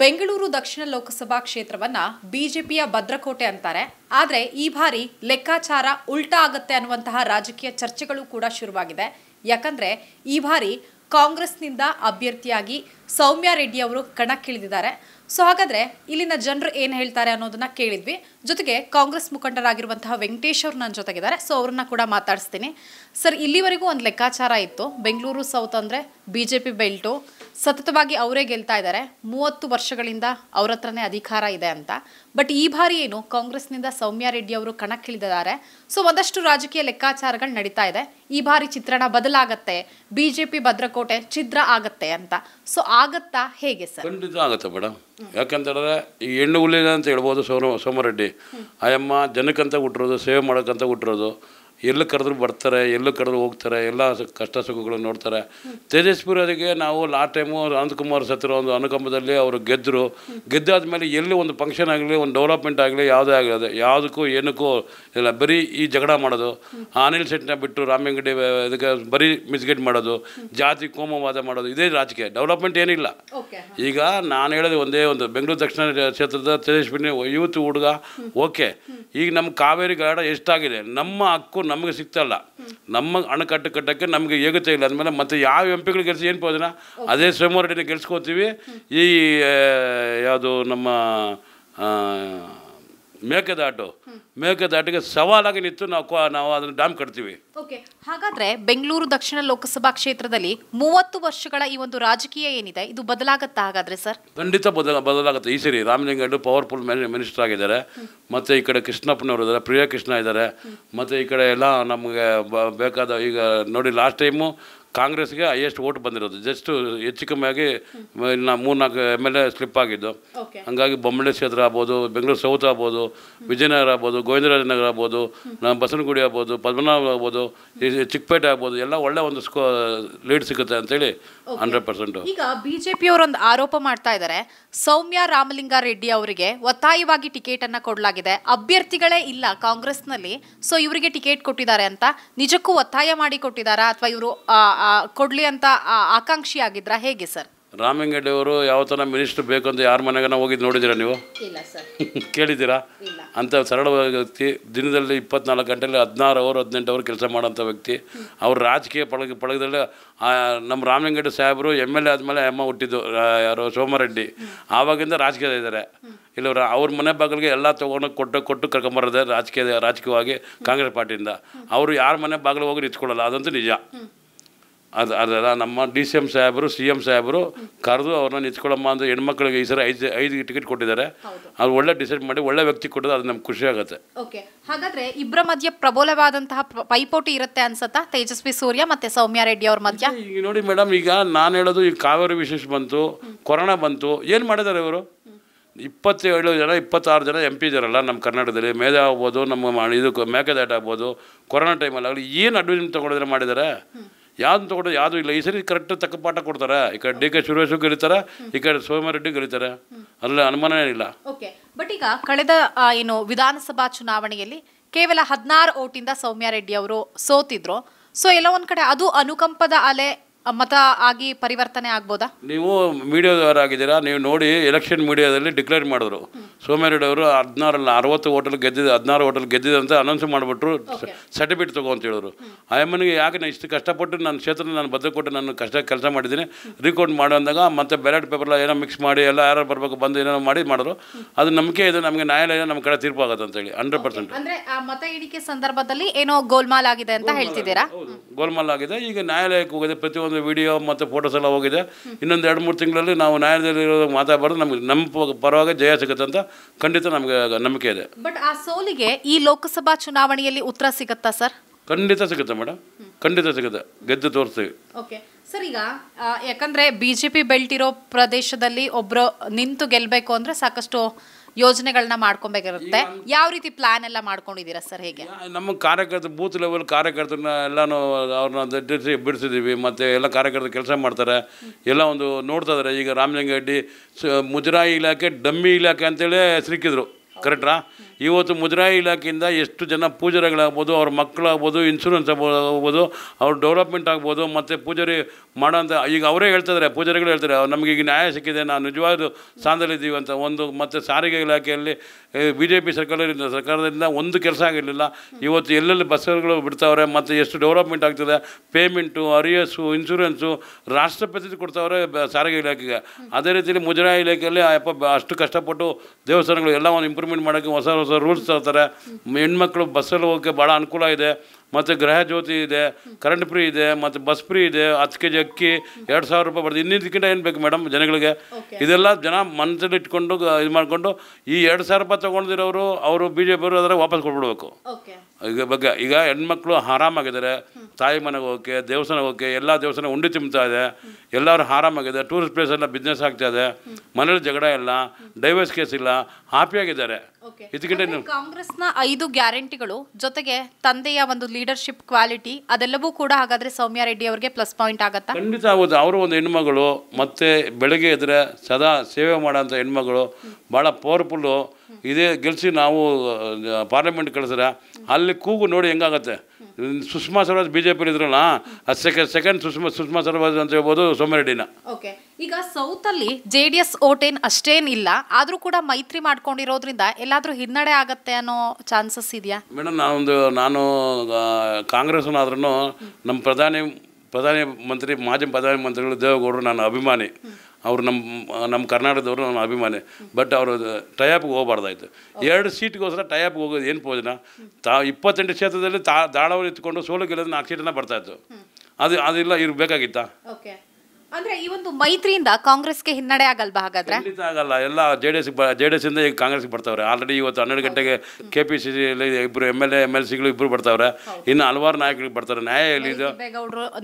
ಬೆಂಗಳೂರು ದಕ್ಷಿಣ ಲೋಕಸಭಾ ಕ್ಷೇತ್ರವನ್ನ ಬಿಜೆಪಿಯ ಭದ್ರಕೋಟೆ ಅಂತಾರೆ ಆದರೆ ಈ ಬಾರಿ ಲೆಕ್ಕಾಚಾರ ಉಲ್ಟಾ ಆಗತ್ತೆ ಅನ್ನುವಂತಹ ರಾಜಕೀಯ ಚರ್ಚೆಗಳು ಕೂಡ ಶುರುವಾಗಿದೆ ಯಾಕಂದ್ರೆ ಈ ಬಾರಿ ಕಾಂಗ್ರೆಸ್ನಿಂದ ಅಭ್ಯರ್ಥಿಯಾಗಿ ಸೌಮ್ಯ ರೆಡ್ಡಿ ಅವರು ಕಣಕ್ಕಿಳಿದಿದ್ದಾರೆ ಸೊ ಹಾಗಾದ್ರೆ ಇಲ್ಲಿನ ಜನರು ಏನು ಹೇಳ್ತಾರೆ ಅನ್ನೋದನ್ನ ಕೇಳಿದ್ವಿ ಜೊತೆಗೆ ಕಾಂಗ್ರೆಸ್ ಮುಖಂಡರಾಗಿರುವಂತಹ ವೆಂಕಟೇಶ್ ಅವರು ನನ್ನ ಜೊತೆಗಿದ್ದಾರೆ ಸೊ ಅವ್ರನ್ನ ಕೂಡ ಮಾತಾಡಿಸ್ತೀನಿ ಸರ್ ಇಲ್ಲಿವರೆಗೂ ಒಂದು ಲೆಕ್ಕಾಚಾರ ಇತ್ತು ಬೆಂಗಳೂರು ಸೌತ್ ಅಂದ್ರೆ ಬಿಜೆಪಿ ಬೆಲ್ಟು ಸತತವಾಗಿ ಅವರೇ ಗೆಲ್ತಾ ಇದ್ದಾರೆ ಮೂವತ್ತು ವರ್ಷಗಳಿಂದ ಅವ್ರ ಹತ್ರನೇ ಅಧಿಕಾರ ಇದೆ ಅಂತ ಬಟ್ ಈ ಬಾರಿ ಏನು ಕಾಂಗ್ರೆಸ್ನಿಂದ ಸೌಮ್ಯ ರೆಡ್ಡಿ ಅವರು ಕಣಕ್ಕಿಳಿದಿದ್ದಾರೆ ಸೊ ಒಂದಷ್ಟು ರಾಜಕೀಯ ಲೆಕ್ಕಾಚಾರಗಳು ನಡೀತಾ ಇದೆ ಈ ಬಾರಿ ಚಿತ್ರಣ ಬದಲಾಗತ್ತೆ ಬಿಜೆಪಿ ಭದ್ರಕೋಟೆ ಛಿದ್ರ ಆಗತ್ತೆ ಅಂತ ಸೊ ಆಗತ್ತಾ ಹೇಗೆ ಸರ್ ಖಂಡಿತ ಯಾಕಂತೇಳಿದ್ರೆ ಈ ಹೆಣ್ಣು ಹುಲಿನ ಅಂತ ಹೇಳ್ಬೋದು ಸೋಮ ಸೋಮರೆಡ್ಡಿ ಆಯಮ್ಮ ಜನಕ್ಕಂತ ಹುಟ್ಟಿರೋದು ಸೇವೆ ಮಾಡೋಕ್ಕಂತ ಹುಟ್ಟಿರೋದು ಎಲ್ಲಿ ಕರೆದ್ರು ಬರ್ತಾರೆ ಎಲ್ಲೂ ಕರೆದ್ರು ಹೋಗ್ತಾರೆ ಎಲ್ಲ ಕಷ್ಟ ಸುಖಗಳು ನೋಡ್ತಾರೆ ಅದಕ್ಕೆ ನಾವು ಲಾಸ್ಟ್ ಟೈಮು ಅನಂತಕುಮಾರ್ ಸತ್ತಿರೋ ಒಂದು ಅನುಕಂಪದಲ್ಲಿ ಅವರು ಗೆದ್ದರು ಗೆದ್ದಾದ ಮೇಲೆ ಎಲ್ಲಿ ಒಂದು ಫಂಕ್ಷನ್ ಆಗಲಿ ಒಂದು ಡೆವಲಪ್ಮೆಂಟ್ ಆಗಲಿ ಯಾವುದೇ ಆಗಲಿ ಯಾವುದಕ್ಕೂ ಏನಕ್ಕೂ ಇಲ್ಲ ಬರೀ ಈ ಜಗಳ ಮಾಡೋದು ಅನಿಲ್ ಶೆಟ್ಟಿನ ಬಿಟ್ಟು ರಾಮಂಗಡಿ ಇದಕ್ಕೆ ಬರೀ ಮಿಸ್ಗೈಡ್ ಮಾಡೋದು ಜಾತಿ ಕೋಮವಾದ ಮಾಡೋದು ಇದೇ ರಾಜಕೀಯ ಡೆವಲಪ್ಮೆಂಟ್ ಏನಿಲ್ಲ ಈಗ ನಾನು ಹೇಳೋದು ಒಂದೇ ಒಂದು ಬೆಂಗಳೂರು ದಕ್ಷಿಣ ಕ್ಷೇತ್ರದ ತೇಜಸ್ವಿನಿ ಯೂತ್ ಹುಡುಗ ಓಕೆ ಈಗ ನಮ್ಮ ಕಾವೇರಿ ಗಾಡ ಎಷ್ಟಾಗಿದೆ ನಮ್ಮ ಹಕ್ಕು ನಮಗೆ ಸಿಗ್ತಲ್ಲ ನಮ್ಮ ಅಣೆಕಟ್ಟು ಕಟ್ಟೋಕ್ಕೆ ನಮಗೆ ಏಗತೆ ಇಲ್ಲ ಅಂದಮೇಲೆ ಮತ್ತೆ ಯಾವ ಎಂ ಪಿಗಳು ಗೆಲ್ಸಿ ಏನು ಪ್ರಯೋಜನ ಅದೇ ಸೋಮವಾರ ಗೆಲ್ಸ್ಕೊತೀವಿ ಈ ಯಾವುದು ನಮ್ಮ ಮೇಕೆದಾಟು ಮೇಕೆದಾಟಿಗೆ ಸವಾಲಾಗಿ ನಿಂತು ನಾವು ನಾವು ಅದನ್ನು ಡ್ಯಾಮ್ ಕಟ್ತೀವಿ ಓಕೆ ಹಾಗಾದ್ರೆ ಬೆಂಗಳೂರು ದಕ್ಷಿಣ ಲೋಕಸಭಾ ಕ್ಷೇತ್ರದಲ್ಲಿ ಮೂವತ್ತು ವರ್ಷಗಳ ಈ ಒಂದು ರಾಜಕೀಯ ಏನಿದೆ ಇದು ಬದಲಾಗತ್ತ ಹಾಗಾದ್ರೆ ಸರ್ ಖಂಡಿತ ಬದಲ ಬದಲಾಗುತ್ತೆ ಈ ಸರಿ ರಾಮಲಿಂಗಡ್ಡು ಪವರ್ಫುಲ್ ಮಿನಿಸ್ಟರ್ ಆಗಿದ್ದಾರೆ ಮತ್ತೆ ಈ ಕಡೆ ಕೃಷ್ಣಪ್ಪನವರು ಇದ್ದಾರೆ ಪ್ರಿಯ ಕೃಷ್ಣ ಇದ್ದಾರೆ ಮತ್ತೆ ಈ ಕಡೆ ಎಲ್ಲ ನಮಗೆ ಬೇಕಾದ ಈಗ ನೋಡಿ ಲಾಸ್ಟ್ ಟೈಮು ಕಾಂಗ್ರೆಸ್ಗೆ ಹೈಯೆಸ್ಟ್ ಓಟ್ ಬಂದಿರೋದು ಜಸ್ಟ್ ಹೆಚ್ಚು ಕಮ್ಮಿ ಆಗಿ ನಾ ಮೂರ್ನಾಲ್ಕು ಎಮ್ ಎಲ್ ಎ ಸ್ಲಿಪ್ ಆಗಿದ್ದು ಹಂಗಾಗಿ ಬೊಮ್ಮಳೆ ಕ್ಷೇತ್ರ ಆಗ್ಬೋದು ಬೆಂಗಳೂರು ಸೌತ್ ಆಗ್ಬೋದು ವಿಜಯನಗರ ಆಗ್ಬೋದು ಗೋವಿಂದರಾಜನಗರ ಆಗ್ಬೋದು ನಮ್ಮ ಬಸವನಗುಡಿ ಆಗ್ಬೋದು ಪದ್ಮನಾಭ ಆಗ್ಬೋದು ಚಿಕ್ಕಪೇಟೆ ಆಗ್ಬೋದು ಎಲ್ಲ ಒಳ್ಳೆ ಒಂದು ಸ್ಕೋ ಲೀಡ್ ಸಿಗುತ್ತೆ ಅಂತೇಳಿ ಹಂಡ್ರೆಡ್ ಪರ್ಸೆಂಟ್ ಈಗ ಬಿಜೆಪಿಯವರೊಂದು ಆರೋಪ ಮಾಡ್ತಾ ಇದ್ದಾರೆ ಸೌಮ್ಯ ರಾಮಲಿಂಗಾರೆಡ್ಡಿ ಅವರಿಗೆ ಒತ್ತಾಯವಾಗಿ ಟಿಕೆಟ್ ಅನ್ನ ಕೊಡಲಾಗಿದೆ ಅಭ್ಯರ್ಥಿಗಳೇ ಇಲ್ಲ ಕಾಂಗ್ರೆಸ್ನಲ್ಲಿ ಸೊ ಇವರಿಗೆ ಟಿಕೆಟ್ ಕೊಟ್ಟಿದ್ದಾರೆ ಅಂತ ನಿಜಕ್ಕೂ ಒತ್ತಾಯ ಮಾಡಿ ಕೊಟ್ಟಿದ್ದಾರಾ ಅಥವಾ ಇವರು ಕೊಡಲಿ ಅಂತ ಆಕಾಂಕ್ಷಿ ಆಗಿದ್ರ ಹೇಗೆ ಸರ್ ಅವರು ಯಾವ ಥರ ಮಿನಿಸ್ಟರ್ ಬೇಕು ಅಂತ ಯಾರ ಮನೆಗನ ಹೋಗಿದ್ದು ನೋಡಿದಿರಾ ನೀವು ಕೇಳಿದ್ದೀರಾ ಅಂಥ ಸರಳ ವ್ಯಕ್ತಿ ದಿನದಲ್ಲಿ ಇಪ್ಪತ್ನಾಲ್ಕು ಗಂಟೆಯಲ್ಲಿ ಹದಿನಾರು ಅವರು ಹದಿನೆಂಟು ಅವರು ಕೆಲಸ ಮಾಡೋಂಥ ವ್ಯಕ್ತಿ ಅವ್ರ ರಾಜಕೀಯ ಪಳಗ ಪಳಗದಲ್ಲಿ ನಮ್ಮ ರಾಮಲಿಂಗಡ್ಡಿ ಸಾಹೇಬರು ಎಮ್ ಎಲ್ ಎ ಆದಮೇಲೆ ಅಮ್ಮ ಹುಟ್ಟಿದ್ದು ಯಾರು ಸೋಮರೆಡ್ಡಿ ಆವಾಗಿಂದ ರಾಜಕೀಯದ ಇದ್ದಾರೆ ಇಲ್ಲ ಅವ್ರ ಮನೆ ಬಾಗಿಲಿಗೆ ಎಲ್ಲ ತೊಗೊಂಡು ಕೊಟ್ಟು ಕೊಟ್ಟು ಕರ್ಕೊಂಬರೋದೇ ರಾಜಕೀಯ ರಾಜಕೀಯವಾಗಿ ಕಾಂಗ್ರೆಸ್ ಪಾರ್ಟಿಯಿಂದ ಅವರು ಯಾರ ಮನೆ ಬಾಗಿಲು ಹೋಗಿ ನಿಂತ್ಕೊಳ್ಳಲ್ಲ ಅದಂತೂ ನಿಜ ಅದು ಅದೆಲ್ಲ ನಮ್ಮ ಡಿ ಸಿ ಎಮ್ ಸಾಹೇಬರು ಸಿ ಎಮ್ ಸಾಹೇಬರು ಕರೆದು ಅವ್ರನ್ನ ನಿಂತ್ಕೊಳ್ಳಮ್ಮ ಅಂದರೆ ಹೆಣ್ಮಕ್ಳಿಗೆ ಈ ಸರಿ ಐದು ಐದು ಟಿಕೆಟ್ ಕೊಟ್ಟಿದ್ದಾರೆ ಅದು ಒಳ್ಳೆ ಡಿಸೈಡ್ ಮಾಡಿ ಒಳ್ಳೆ ವ್ಯಕ್ತಿ ಕೊಟ್ಟಿದ್ರೆ ಅದು ನಮ್ಗೆ ಖುಷಿ ಆಗುತ್ತೆ ಓಕೆ ಹಾಗಾದರೆ ಇಬ್ಬರ ಮಧ್ಯೆ ಪ್ರಬಲವಾದಂತಹ ಪೈಪೋಟಿ ಇರುತ್ತೆ ಅನ್ಸುತ್ತಾ ತೇಜಸ್ವಿ ಸೂರ್ಯ ಮತ್ತು ಸೌಮ್ಯ ರೆಡ್ಡಿ ಅವ್ರ ಮಧ್ಯ ಈಗ ನೋಡಿ ಮೇಡಮ್ ಈಗ ನಾನು ಹೇಳೋದು ಈಗ ಕಾವೇರಿ ವಿಶೇಷ ಬಂತು ಕೊರೋನಾ ಬಂತು ಏನು ಮಾಡಿದ್ದಾರೆ ಇವರು ಇಪ್ಪತ್ತೇಳು ಜನ ಇಪ್ಪತ್ತಾರು ಜನ ಎಂ ಪಿ ಇದಾರಲ್ಲ ನಮ್ಮ ಕರ್ನಾಟಕದಲ್ಲಿ ಮೇಧ ಆಗ್ಬೋದು ನಮ್ಮ ಇದು ಮೇಕೆದಾಟ ಆಗ್ಬೋದು ಕೊರೋನಾ ಟೈಮಲ್ಲಿ ಆಗಲಿ ಏನು ಅಡ್ವೈಸ್ಮೆಂಟ್ ತೊಗೊಂಡಿದ್ರೆ ಮಾಡಿದ್ದಾರೆ ಯಾವ್ದು ತಗೊಂಡು ಯಾವುದು ಇಲ್ಲ ಈ ಸರಿ ಕರೆಕ್ಟ್ ತಕ್ಕ ಪಾಠ ಕೊಡ್ತಾರೆ ಈ ಕಡೆ ಡಿ ಕೆ ಸುರೇಶು ಗೆಲ್ತಾರೆ ಈ ಕಡೆ ರೆಡ್ಡಿ ಗೆಲ್ತಾರೆ ಅಲ್ಲ ಅನುಮಾನ ಏನಿಲ್ಲ ಓಕೆ ಬಟ್ ಈಗ ಕಳೆದ ಏನು ವಿಧಾನಸಭಾ ಚುನಾವಣೆಯಲ್ಲಿ ಕೇವಲ ಹದಿನಾರು ಓಟಿಂದ ಸೌಮ್ಯ ರೆಡ್ಡಿ ಅವರು ಸೋತಿದ್ರು ಸೊ ಎಲ್ಲ ಒಂದ್ ಕಡೆ ಅದು ಅನುಕಂಪದ ಅಲೆ ಮತ ಆಗಿ ಪರಿವರ್ತನೆ ಆಗ್ಬೋದಾ ನೀವು ಮೀಡಿಯಾದವರಾಗಿದ್ದೀರಾ ನೀವು ನೋಡಿ ಎಲೆಕ್ಷನ್ ಮೀಡಿಯಾದಲ್ಲಿ ಡಿಕ್ಲೇರ್ ಮಾಡಿದ್ರು ಸೋಮ್ಯಾರೆಡ್ಡಿ ಅವರು ಹದಿನಾರಲ್ಲ ಅರವತ್ತು ಹೋಟೆಲ್ ಗೆದ್ದಿದೆ ಹದಿನಾರು ಹೋಟೆಲ್ ಗೆದ್ದಿದೆ ಅಂತ ಅನೌನ್ಸ್ ಮಾಡಿಬಿಟ್ರು ಸರ್ಟಿಫಿಕೇಟ್ ತಗೋ ಅಂತ ಹೇಳಿದ್ರು ಆಯಮ್ಮನಿಗೆ ಯಾಕೆ ನಾನು ಇಷ್ಟು ಕಷ್ಟಪಟ್ಟು ನನ್ನ ಕ್ಷೇತ್ರ ನಾನು ಬದಲು ಕೊಟ್ಟು ನಾನು ಕಷ್ಟ ಕೆಲಸ ಮಾಡಿದ್ದೀನಿ ರಿಕೌಂಟ್ ಮಾಡೋ ಅಂದಾಗ ಮತ್ತೆ ಬ್ಯಾಲೆಟ್ ಪೇಪರ್ಲ ಏನೋ ಮಿಕ್ಸ್ ಮಾಡಿ ಎಲ್ಲ ಯಾರು ಬರಬೇಕು ಬಂದು ಏನೋ ಮಾಡಿ ಮಾಡಿದ್ರು ಅದು ನಂಬಿಕೆ ಇದೆ ನಮಗೆ ನ್ಯಾಯಾಲಯ ನಮ್ಮ ಕಡೆ ತೀರ್ಪು ಆಗುತ್ತೆ ಅಂತ ಹೇಳಿ ಹಂಡ್ರೆಡ್ ಪರ್ಸೆಂಟ್ ಅಂದರೆ ಮತ ಎಣಿಕೆ ಸಂದರ್ಭದಲ್ಲಿ ಏನೋ ಗೋಲ್ಮಾಲ್ ಆಗಿದೆ ಅಂತ ಹೇಳ್ತಿದ್ದೀರಾ ಗೋಲ್ಮಾಲ್ ಆಗಿದೆ ಈಗ ನ್ಯಾಯಾಲಯಕ್ಕೆ ಹೋಗಿದೆ ಪ್ರತಿಯೊಂದು ಒಂದು ವಿಡಿಯೋ ಮತ್ತು ಫೋಟೋಸ್ ಎಲ್ಲ ಹೋಗಿದೆ ಇನ್ನೊಂದು ಎರಡು ಮೂರು ತಿಂಗಳಲ್ಲಿ ನಾವು ಇರೋದು ಮಾತಾಡಬಾರ್ದು ನಮಗೆ ನಮ್ಮ ಪರವಾಗಿ ಜಯ ಸಿಗುತ್ತೆ ಅಂತ ಖಂಡಿತ ನಮಗೆ ನಂಬಿಕೆ ಇದೆ ಬಟ್ ಆ ಸೋಲಿಗೆ ಈ ಲೋಕಸಭಾ ಚುನಾವಣೆಯಲ್ಲಿ ಉತ್ತರ ಸಿಗುತ್ತಾ ಸರ್ ಖಂಡಿತ ಸಿಗುತ್ತೆ ಮೇಡಮ್ ಖಂಡಿತ ಸಿಗುತ್ತೆ ಗೆದ್ದು ತೋರಿಸ್ತೀವಿ ಓಕೆ ಸರ್ ಈಗ ಯಾಕಂದರೆ ಬಿ ಬೆಳ್ತಿರೋ ಪ್ರದೇಶದಲ್ಲಿ ಒಬ್ಬರು ನಿಂತು ಗೆಲ್ಲಬೇಕು ಅಂದ್ರೆ ಸಾಕಷ್ಟು ಯೋಜನೆಗಳನ್ನ ಮಾಡ್ಕೊಬೇಕಿರುತ್ತೆ ಯಾವ ರೀತಿ ಪ್ಲಾನ್ ಎಲ್ಲ ಮಾಡ್ಕೊಂಡಿದ್ದೀರಾ ಸರ್ ಹೇಗೆ ನಮ್ಮ ಕಾರ್ಯಕರ್ತರು ಬೂತ್ ಲೆವೆಲ್ ಕಾರ್ಯಕರ್ತರನ್ನ ಎಲ್ಲಾನು ಅವ್ರನ್ನ ಬಿಡಿಸಿದೀವಿ ಮತ್ತೆ ಎಲ್ಲ ಕಾರ್ಯಕರ್ತರು ಕೆಲಸ ಮಾಡ್ತಾರೆ ಎಲ್ಲ ಒಂದು ನೋಡ್ತಾ ಇದ್ದಾರೆ ಈಗ ರೆಡ್ಡಿ ಮುಜರಾಯಿ ಇಲಾಖೆ ಡಮ್ಮಿ ಇಲಾಖೆ ಅಂತೇಳಿ ಸಿಕ್ಕಿದ್ರು ಕರೆಕ್ಟ್ರಾ ಇವತ್ತು ಮುಜರಾಯಿ ಇಲಾಖೆಯಿಂದ ಎಷ್ಟು ಜನ ಪೂಜಾರಿಗಳಾಗ್ಬೋದು ಅವ್ರ ಮಕ್ಕಳಾಗ್ಬೋದು ಇನ್ಶೂರೆನ್ಸ್ ಆಗ್ಬೋದು ಆಗ್ಬೋದು ಅವ್ರ ಡೆವಲಪ್ಮೆಂಟ್ ಆಗ್ಬೋದು ಮತ್ತು ಪೂಜಾರಿ ಮಾಡೋಂಥ ಈಗ ಅವರೇ ಹೇಳ್ತಿದ್ದಾರೆ ಪೂಜಾರಿಗಳು ಹೇಳ್ತಾರೆ ನಮಗೆ ಈಗ ನ್ಯಾಯ ಸಿಕ್ಕಿದೆ ನಾವು ನಿಜವಾದ ಸ್ಥಾನದಲ್ಲಿದ್ದೀವಿ ಅಂತ ಒಂದು ಮತ್ತು ಸಾರಿಗೆ ಇಲಾಖೆಯಲ್ಲಿ ಬಿ ಜೆ ಪಿ ಸರ್ಕಾರದಿಂದ ಸರ್ಕಾರದಿಂದ ಒಂದು ಕೆಲಸ ಆಗಿರಲಿಲ್ಲ ಇವತ್ತು ಎಲ್ಲೆಲ್ಲಿ ಬಸ್ಗಳು ಬಿಡ್ತಾವ್ರೆ ಮತ್ತು ಎಷ್ಟು ಡೆವಲಪ್ಮೆಂಟ್ ಆಗ್ತದೆ ಪೇಮೆಂಟು ಅರಿಯಸ್ಸು ಇನ್ಸೂರೆನ್ಸು ರಾಷ್ಟ್ರಪತಿ ಕೊಡ್ತಾವ್ರೆ ಸಾರಿಗೆ ಇಲಾಖೆಗೆ ಅದೇ ರೀತಿಯಲ್ಲಿ ಮುಜರಾಯಿ ಇಲಾಖೆಯಲ್ಲಿ ಅಪ್ಪ ಅಷ್ಟು ಕಷ್ಟಪಟ್ಟು ದೇವಸ್ಥಾನಗಳು ಎಲ್ಲ ಒಂದು ಇಂಪ್ರೂವ್ಮೆಂಟ್ ಮಾಡೋಕ್ಕೆ ಹೊಸ ಹೊಸ ರೂಲ್ಸ್ ತರ್ತಾರೆ ಹೆಣ್ಮಕ್ಳು ಬಸ್ಸಲ್ಲಿ ಹೋಗೋಕ್ಕೆ ಭಾಳ ಅನುಕೂಲ ಇದೆ ಮತ್ತು ಗೃಹ ಜ್ಯೋತಿ ಇದೆ ಕರೆಂಟ್ ಫ್ರೀ ಇದೆ ಮತ್ತು ಬಸ್ ಫ್ರೀ ಇದೆ ಹತ್ತು ಕೆ ಜಿ ಅಕ್ಕಿ ಎರಡು ಸಾವಿರ ರೂಪಾಯಿ ಬರ್ತದೆ ಇನ್ನಿದ್ದಕ್ಕಿಂತ ಏನು ಬೇಕು ಮೇಡಮ್ ಜನಗಳಿಗೆ ಇದೆಲ್ಲ ಜನ ಮನಸ್ಸಲ್ಲಿ ಇಟ್ಕೊಂಡು ಇದು ಮಾಡಿಕೊಂಡು ಈ ಎರಡು ಸಾವಿರ ರೂಪಾಯಿ ತೊಗೊಂಡಿರೋರು ಅವರು ಬಿ ಜೆ ಪಿಯವರು ಅದರ ವಾಪಸ್ ಕೊಟ್ಬಿಡ್ಬೇಕು ಈಗ ಬಗ್ಗೆ ಈಗ ಹೆಣ್ಮಕ್ಳು ಆರಾಮಾಗಿದ್ದಾರೆ ತಾಯಿ ಮನೆಗೆ ಹೋಗೋಕ್ಕೆ ದೇವಸ್ಥಾನಕ್ಕೆ ಹೋಗೋಕ್ಕೆ ಎಲ್ಲ ದೇವಸ್ಥಾನ ಉಂಡಿ ತಿಂಬ್ತಾ ಇದೆ ಎಲ್ಲರೂ ಆರಾಮಾಗಿದೆ ಟೂರಿಸ್ಟ್ ಪ್ಲೇಸ್ ಎಲ್ಲ ಬಿಸ್ನೆಸ್ ಆಗ್ತಾ ಇದೆ ಮನೇಲಿ ಜಗಳ ಇಲ್ಲ ಡೈವರ್ಸ್ ಕೇಸ್ ಇಲ್ಲ ಹ್ಯಾಪಿಯಾಗಿದ್ದಾರೆ ಇದಕ್ಕಿಂತ ಕಾಂಗ್ರೆಸ್ನ ಐದು ಗ್ಯಾರಂಟಿಗಳು ಜೊತೆಗೆ ತಂದೆಯ ಒಂದು ಲೀಡರ್ಶಿಪ್ ಕ್ವಾಲಿಟಿ ಅದೆಲ್ಲವೂ ಕೂಡ ಹಾಗಾದ್ರೆ ಸೌಮ್ಯ ರೆಡ್ಡಿ ಅವರಿಗೆ ಪ್ಲಸ್ ಪಾಯಿಂಟ್ ಆಗುತ್ತಾ ಖಂಡಿತ ಅವರು ಒಂದು ಹೆಣ್ಮಗಳು ಮತ್ತೆ ಬೆಳಗ್ಗೆ ಇದ್ರೆ ಸದಾ ಸೇವೆ ಮಾಡೋಂಥ ಹೆಣ್ಮಗಳು ಬಹಳ ಪವರ್ಫುಲ್ಲು ಇದೇ ಗೆಲ್ಸಿ ನಾವು ಪಾರ್ಲಿಮೆಂಟ್ ಕಳಿಸಿದ್ರೆ ಅಲ್ಲಿ ಕೂಗು ನೋಡಿ ಹೆಂಗಾಗತ್ತೆ ಸುಷ್ಮಾ ಸ್ವರಾಜ್ ಬಿ ಜೆ ಇದ್ರಲ್ಲ ಸೆಕೆಂಡ್ ಸುಷ್ಮಾ ಸುಷ್ಮಾ ಸ್ವರಾಜ್ ಅಂತ ಹೇಳ್ಬೋದು ಸೋಮರೆಡ್ಡಿನ ಓಕೆ ಈಗ ಸೌತಲ್ಲಿ ಜೆ ಡಿ ಎಸ್ ಓಟೇನ್ ಅಷ್ಟೇನಿಲ್ಲ ಆದರೂ ಕೂಡ ಮೈತ್ರಿ ಮಾಡ್ಕೊಂಡಿರೋದ್ರಿಂದ ಎಲ್ಲಾದರೂ ಹಿನ್ನಡೆ ಆಗತ್ತೆ ಅನ್ನೋ ಚಾನ್ಸಸ್ ಇದೆಯಾ ಮೇಡಮ್ ನಾನೊಂದು ನಾನು ಕಾಂಗ್ರೆಸ್ನಾದ್ರೂ ನಮ್ಮ ಪ್ರಧಾನಿ ಮಂತ್ರಿ ಮಾಜಿ ಮಂತ್ರಿಗಳು ದೇವೇಗೌಡರು ನನ್ನ ಅಭಿಮಾನಿ ಅವರು ನಮ್ಮ ನಮ್ಮ ಕರ್ನಾಟಕದವರು ನನ್ನ ಅಭಿಮಾನಿ ಬಟ್ ಅವರು ಟಯಪ್ಗೆ ಹೋಗಬಾರ್ದಾಯ್ತು ಎರಡು ಸೀಟ್ಗೋಸ್ಕರ ಟೈಪ್ಗೆ ಹೋಗೋದು ಏನು ಪ್ರಯೋಜನ ತಾ ಇಪ್ಪತ್ತೆಂಟು ಕ್ಷೇತ್ರದಲ್ಲಿ ತಾ ದಾಳವರು ಎತ್ಕೊಂಡು ಸೋಲು ಗೆಲ್ಲೋದು ನಾಲ್ಕು ಸೀಟನ್ನು ಬರ್ತಾಯಿತ್ತು ಅದು ಅದೆಲ್ಲ ಇರಬೇಕಾಗಿತ್ತಾ ಅಂದ್ರೆ ಈ ಒಂದು ಮೈತ್ರಿಯಿಂದ ಕಾಂಗ್ರೆಸ್ಗೆ ಹಿನ್ನಡೆ ಆಗಲ್ವಾ ಹಾಗಾದ್ರೆ ಆಗಲ್ಲ ಎಲ್ಲ J D S J D S ಇಂದ ಈಗ ಕಾಂಗ್ರೆಸ್ಗೆ ಬರ್ತಾವ್ರೆ ಆಲ್ರೆಡಿ ಇವತ್ತು ಹನ್ನೆರಡು ಗಂಟೆಗೆ ಕೆ ಪಿ ಸಿ ಸಿ ಇಬ್ಬರು M L A M L ಸಿಗಳು ಇಬ್ರು ಬರ್ತಾವ್ರೆ ಇನ್ನು ಹಲವಾರು ನಾಯಕರು ಬರ್ತಾರೆ ನ್ಯಾಯ ಹೇಳಿದ್ದು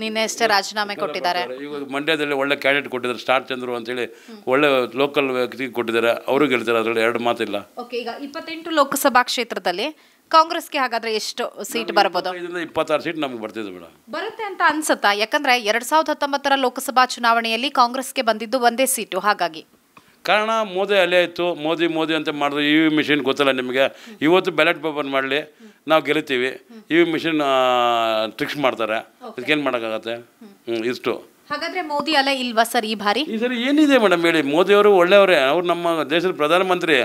ನಿನ್ನೆ ಅಷ್ಟೇ ರಾಜೀನಾಮೆ ಕೊಟ್ಟಿದ್ದಾರೆ ಇವಾಗ ಮಂಡ್ಯದಲ್ಲಿ ಒಳ್ಳೆ ಕ್ಯಾಂಡಿಡೇಟ್ ಕೊಟ್ಟಿದ್ದಾರೆ ಸ್ಟಾರ್ ಚಂದ್ರು ಅಂತೇಳಿ ಒಳ್ಳೆ ಲೋಕಲ್ ವ್ಯಕ್ತಿ ಕೊಟ್ಟಿದ್ದಾರೆ ಅವರು ಗೆಲ್ತಾರೆ ಅದರಲ್ಲಿ ಎರಡು ಮಾತಿಲ್ಲ ಓಕೆ ಈಗ ಇಪ್ಪತ್ತೆಂಟು ಲೋಕಸಭಾ ಕ್ಷೇತ್ರದಲ್ಲಿ ಕಾಂಗ್ರೆಸ್ಗೆ ಹಾಗಾದ್ರೆ ಎಷ್ಟು ಸೀಟ್ ಬರಬಹುದು ಇಪ್ಪತ್ತಾರು ಸೀಟ್ ಬರುತ್ತೆ ಅಂತ ಅನ್ಸುತ್ತಾ ಯಾಕಂದ್ರೆ ಎರಡ್ ಸಾವಿರದ ಹತ್ತೊಂಬತ್ತರ ಲೋಕಸಭಾ ಚುನಾವಣೆಯಲ್ಲಿ ಕಾಂಗ್ರೆಸ್ಗೆ ಬಂದಿದ್ದು ಒಂದೇ ಸೀಟು ಹಾಗಾಗಿ ಕಾರಣ ಮೋದಿ ಅಲೆ ಇತ್ತು ಮೋದಿ ಮೋದಿ ಅಂತ ಮಾಡಿದ್ರು ಇ e ವಿ ಮಿಷಿನ್ ಗೊತ್ತಲ್ಲ ನಿಮಗೆ ಇವತ್ತು ಬ್ಯಾಲೆಟ್ ಪೇಪರ್ ಮಾಡಲಿ ನಾವು ಗೆಲ್ತೀವಿ ಇ ವಿ ಮಿಷಿನ್ ಟ್ರಿಕ್ಸ್ ಮಾಡ್ತಾರೆ ಅದಕ್ಕೇನು ಮಾಡೋಕ್ಕಾಗತ್ತೆ ಇಷ್ಟು ಹಾಗಾದ್ರೆ ಮೋದಿ ಅಲ್ಲ ಇಲ್ವಾ ಸರ್ ಈ ಬಾರಿ ಈ ಸರಿ ಏನಿದೆ ಮೇಡಮ್ ಹೇಳಿ ಮೋದಿ ಅವರು ಒಳ್ಳೆಯವರೇ ಅವ್ರು ನಮ್ಮ ದೇಶದ ಪ್ರಧಾನಮಂತ್ರಿ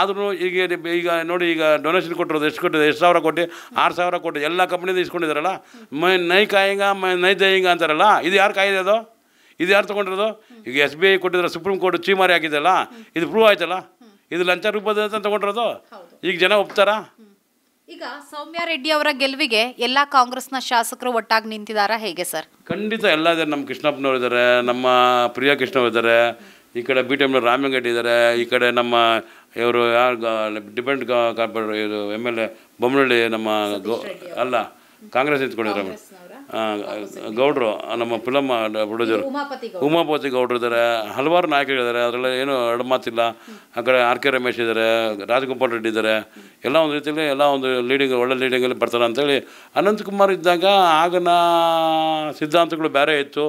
ಆದರೂ ಈಗ ಈಗ ನೋಡಿ ಈಗ ಡೊನೇಷನ್ ಕೊಟ್ಟಿರೋದು ಎಷ್ಟು ಕೊಟ್ಟಿದೆ ಎಷ್ಟು ಸಾವಿರ ಕೊಟ್ಟು ಆರು ಸಾವಿರ ಕೊಟ್ಟು ಎಲ್ಲ ಕಂಪ್ನಿದ ಇಸ್ಕೊಂಡಿದಾರಲ್ಲ ಮೈ ನೈ ಕಾಯಿಂಗ ಮೈ ನೈ ದೈಂಗ ಅಂತಾರಲ್ಲ ಇದು ಯಾರು ಕಾಯಿದೆ ಅದು ಇದು ಯಾರು ತೊಗೊಂಡಿರೋದು ಈಗ ಎಸ್ ಬಿ ಐ ಕೊಟ್ಟಿದ್ರೆ ಸುಪ್ರೀಂ ಕೋರ್ಟ್ ಚೀಮಾರಿ ಹಾಕಿದೆಯಲ್ಲ ಇದು ಪ್ರೂವ್ ಆಯ್ತಲ್ಲ ಇದು ಲಂಚ ರೂಪದ ಅಂತ ತೊಗೊಂಡಿರೋದು ಈಗ ಜನ ಒಪ್ತಾರಾ ಈಗ ಸೌಮ್ಯ ರೆಡ್ಡಿ ಅವರ ಗೆಲುವಿಗೆ ಎಲ್ಲ ಕಾಂಗ್ರೆಸ್ನ ಶಾಸಕರು ಒಟ್ಟಾಗಿ ನಿಂತಿದ್ದಾರಾ ಹೇಗೆ ಸರ್ ಖಂಡಿತ ಎಲ್ಲ ಇದ್ದಾರೆ ನಮ್ಮ ಕೃಷ್ಣಪ್ಪನವ್ರು ಇದ್ದಾರೆ ನಮ್ಮ ಪ್ರಿಯ ಕೃಷ್ಣವ್ರು ಇದ್ದಾರೆ ಈ ಕಡೆ ಬಿ ಟಿ ಎಮ್ ಇದ್ದಾರೆ ಈ ಕಡೆ ನಮ್ಮ ಇವರು ಯಾರು ಡಿಪೆಂಡ್ ಕಾರ್ಪೊರೇಟರ್ ಇದು ಎಮ್ ಎಲ್ ಎ ಬೊಮ್ಮನಹಳ್ಳಿ ನಮ್ಮ ಗೌ ಅಲ್ಲ ಕಾಂಗ್ರೆಸ್ ನಿಂತ್ಕೊಂಡಿದ್ದಾರೆ ಗೌಡ್ರು ನಮ್ಮ ಫಿಲಮ್ ಪ್ರೊಡ್ಯೂಸರ್ ಉಮಾಪತಿ ಗೌಡ್ರು ಇದ್ದಾರೆ ಹಲವಾರು ನಾಯಕರು ಇದ್ದಾರೆ ಅದರಲ್ಲಿ ಏನು ಎರಡು ಮಾತಿಲ್ಲ ಆ ಕಡೆ ಆರ್ ಕೆ ರಮೇಶ್ ಇದ್ದಾರೆ ರಾಜಗೋಪಾಲ್ ರೆಡ್ಡಿ ಇದ್ದಾರೆ ಎಲ್ಲ ಒಂದು ರೀತಿಯಲ್ಲಿ ಎಲ್ಲ ಒಂದು ಲೀಡಿಂಗ್ ಒಳ್ಳೆ ಲೀಡಿಂಗಲ್ಲಿ ಬರ್ತಾರೆ ಅಂತೇಳಿ ಅನಂತಕುಮಾರ್ ಇದ್ದಾಗ ಆಗಿನ ಸಿದ್ಧಾಂತಗಳು ಬೇರೆ ಇತ್ತು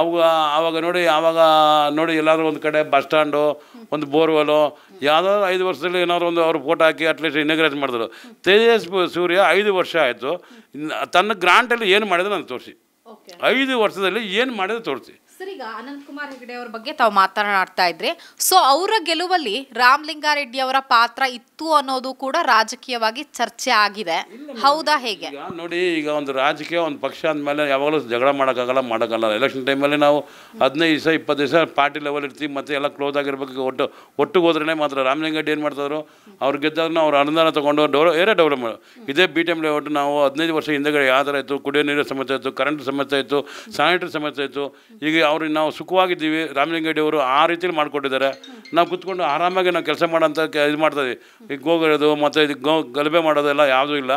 ಅವಾಗ ಆವಾಗ ನೋಡಿ ಆವಾಗ ನೋಡಿ ಎಲ್ಲಾದರೂ ಒಂದು ಕಡೆ ಬಸ್ ಸ್ಟ್ಯಾಂಡು ಒಂದು ಬೋರ್ವೆಲು ಯಾವುದಾದ್ರು ಐದು ವರ್ಷದಲ್ಲಿ ಏನಾದ್ರು ಒಂದು ಅವ್ರು ಫೋಟೋ ಹಾಕಿ ಅಟ್ಲೀಸ್ಟ್ ಇನಾಗ್ರೇಟ್ ಮಾಡಿದ್ರು ತೇಜಸ್ ಸೂರ್ಯ ಐದು ವರ್ಷ ಆಯಿತು ತನ್ನ ಗ್ರಾಂಟಲ್ಲಿ ಏನು ಮಾಡಿದ್ರು ನಾನು ತೋರಿಸಿ ಐದು ವರ್ಷದಲ್ಲಿ ಏನು ಮಾಡಿದ್ರು ತೋರಿಸಿ ಸರಿಗ ಈಗ ಅನಂತ್ ಕುಮಾರ್ ಹೆಗಡೆ ಅವ್ರ ಬಗ್ಗೆ ತಾವು ಮಾತನಾಡ್ತಾ ಇದ್ರಿ ಸೊ ಅವರ ಗೆಲುವಲ್ಲಿ ರಾಮಲಿಂಗಾರೆಡ್ಡಿ ಅವರ ಪಾತ್ರ ಇತ್ತು ಅನ್ನೋದು ಕೂಡ ರಾಜಕೀಯವಾಗಿ ಚರ್ಚೆ ಆಗಿದೆ ಹೌದಾ ಹೇಗೆ ನೋಡಿ ಈಗ ಒಂದು ರಾಜಕೀಯ ಒಂದು ಪಕ್ಷ ಅಂದಮೇಲೆ ಯಾವಾಗಲೂ ಜಗಳ ಮಾಡೋಕ್ಕಾಗಲ್ಲ ಮಾಡೋಕ್ಕಲ್ಲ ಎಲೆಕ್ಷನ್ ಟೈಮಲ್ಲಿ ನಾವು ಹದಿನೈದು ದಿವಸ ಇಪ್ಪತ್ತು ದಿವಸ ಪಾರ್ಟಿ ಲೆವೆಲ್ ಇರ್ತೀವಿ ಮತ್ತೆ ಎಲ್ಲ ಕ್ಲೋಸ್ ಆಗಿರ್ಬೇಕು ಒಟ್ಟು ಒಟ್ಟಿಗೆ ಹೋದ್ರೆ ಮಾತ್ರ ರಾಮಲಿಂಗಾರೆಡ್ಡಿ ಏನು ಮಾಡ್ತಾಯಿದ್ರು ಅವ್ರು ಗೆದ್ದಾದ್ರೂ ಅವ್ರ ಅನುದಾನ ತೊಗೊಂಡು ಡೌ ಏರೇ ಡೆವಲಪ್ ಇದೇ ಬಿ ಟಿ ಎಮ್ ನಾವು ಹದಿನೈದು ವರ್ಷ ಹಿಂದೆಗಡೆ ಯಾವ ಥರ ಇತ್ತು ಕುಡಿಯೋ ನೀರಿನ ಸಮಸ್ಯೆ ಇತ್ತು ಕರೆಂಟ್ ಸಮಸ್ಯೆ ಇತ್ತು ಸ್ಯಾನಿಟರಿ ಸಮಸ್ಯೆ ಇತ್ತು ಈಗ ಅವ್ರಿಗೆ ನಾವು ಸುಖವಾಗಿದ್ದೀವಿ ಅವರು ಆ ರೀತಿಯಲ್ಲಿ ಮಾಡಿಕೊಟ್ಟಿದ್ದಾರೆ ನಾವು ಕುತ್ಕೊಂಡು ಆರಾಮಾಗಿ ನಾವು ಕೆಲಸ ಮಾಡೋಂಥ ಇದು ಮಾಡ್ತಾಯಿದ್ವಿ ಈಗ ಗೋಗಿರೋದು ಮತ್ತು ಇದು ಗೋ ಗಲಭೆ ಮಾಡೋದೆಲ್ಲ ಯಾವುದೂ ಇಲ್ಲ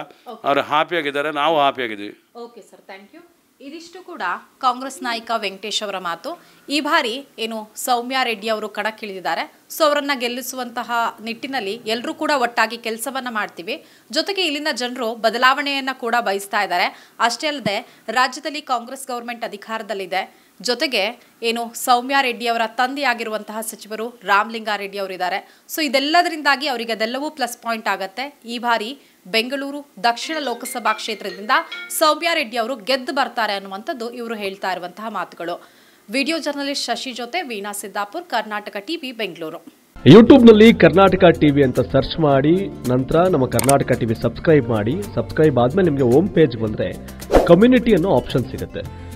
ಅವರು ಹ್ಯಾಪಿಯಾಗಿದ್ದಾರೆ ನಾವು ಹ್ಯಾಪಿಯಾಗಿದ್ದೀವಿ ಓಕೆ ಸರ್ ಥ್ಯಾಂಕ್ ಯು ಇದಿಷ್ಟು ಕೂಡ ಕಾಂಗ್ರೆಸ್ ನಾಯಕ ವೆಂಕಟೇಶ್ ಅವರ ಮಾತು ಈ ಬಾರಿ ಏನು ಸೌಮ್ಯ ರೆಡ್ಡಿ ಅವರು ಕಣಕ್ಕಿಳಿದಿದ್ದಾರೆ ಸೊ ಅವರನ್ನು ಗೆಲ್ಲಿಸುವಂತಹ ನಿಟ್ಟಿನಲ್ಲಿ ಎಲ್ಲರೂ ಕೂಡ ಒಟ್ಟಾಗಿ ಕೆಲಸವನ್ನ ಮಾಡ್ತೀವಿ ಜೊತೆಗೆ ಇಲ್ಲಿನ ಜನರು ಬದಲಾವಣೆಯನ್ನ ಕೂಡ ಬಯಸ್ತಾ ಇದ್ದಾರೆ ಅಷ್ಟೇ ಅಲ್ಲದೆ ರಾಜ್ಯದಲ್ಲಿ ಕಾಂಗ್ರೆಸ್ ಗೌರ್ಮೆಂಟ್ ಅಧಿಕಾರದಲ್ಲಿದೆ ಜೊತೆಗೆ ಏನು ಸೌಮ್ಯ ಅವರ ತಂದೆಯಾಗಿರುವಂತಹ ಸಚಿವರು ರಾಮಲಿಂಗಾರೆಡ್ಡಿ ಅವರಿದ್ದಾರೆ ಸೊ ಇದೆಲ್ಲದರಿಂದಾಗಿ ಅವರಿಗೆ ಅದೆಲ್ಲವೂ ಪ್ಲಸ್ ಪಾಯಿಂಟ್ ಆಗತ್ತೆ ಈ ಬಾರಿ ಬೆಂಗಳೂರು ದಕ್ಷಿಣ ಲೋಕಸಭಾ ಕ್ಷೇತ್ರದಿಂದ ಸೌಮ್ಯ ರೆಡ್ಡಿ ಅವರು ಗೆದ್ದು ಬರ್ತಾರೆ ಅನ್ನುವಂಥದ್ದು ಇವರು ಹೇಳ್ತಾ ಇರುವಂತಹ ಮಾತುಗಳು ವಿಡಿಯೋ ಜರ್ನಲಿಸ್ಟ್ ಶಶಿ ಜೊತೆ ವೀಣಾ ಸಿದ್ದಾಪುರ್ ಕರ್ನಾಟಕ ಟಿವಿ ಬೆಂಗಳೂರು ಯೂಟ್ಯೂಬ್ನಲ್ಲಿ ಕರ್ನಾಟಕ ಟಿವಿ ಅಂತ ಸರ್ಚ್ ಮಾಡಿ ನಂತರ ನಮ್ಮ ಕರ್ನಾಟಕ ಟಿವಿ ಸಬ್ಸ್ಕ್ರೈಬ್ ಮಾಡಿ ಸಬ್ಸ್ಕ್ರೈಬ್ ಆದ್ಮೇಲೆ ನಿಮಗೆ ಓಮ್ ಪೇಜ್ ಬಂದರೆ ಕಮ್ಯುನಿಟಿ ಅನ್ನೋ ಆಪ್ಷನ್ ಸಿಗುತ್ತೆ